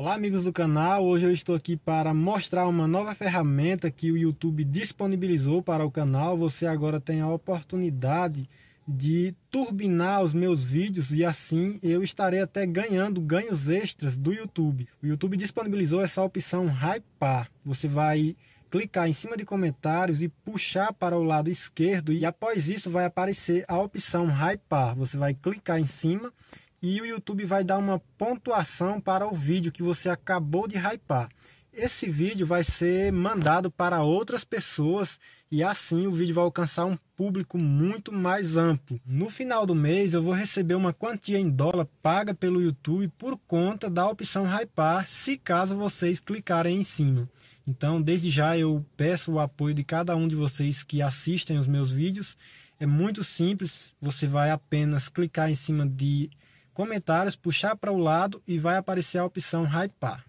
Olá amigos do canal, hoje eu estou aqui para mostrar uma nova ferramenta que o YouTube disponibilizou para o canal. Você agora tem a oportunidade de turbinar os meus vídeos e assim eu estarei até ganhando ganhos extras do YouTube. O YouTube disponibilizou essa opção Hypar. Você vai clicar em cima de comentários e puxar para o lado esquerdo e após isso vai aparecer a opção Hypar. Você vai clicar em cima e o YouTube vai dar uma pontuação para o vídeo que você acabou de hypar. Esse vídeo vai ser mandado para outras pessoas e assim o vídeo vai alcançar um público muito mais amplo. No final do mês eu vou receber uma quantia em dólar paga pelo YouTube por conta da opção hypar, se caso vocês clicarem em cima. Então, desde já eu peço o apoio de cada um de vocês que assistem os meus vídeos. É muito simples, você vai apenas clicar em cima de comentários, puxar para o lado e vai aparecer a opção hypar.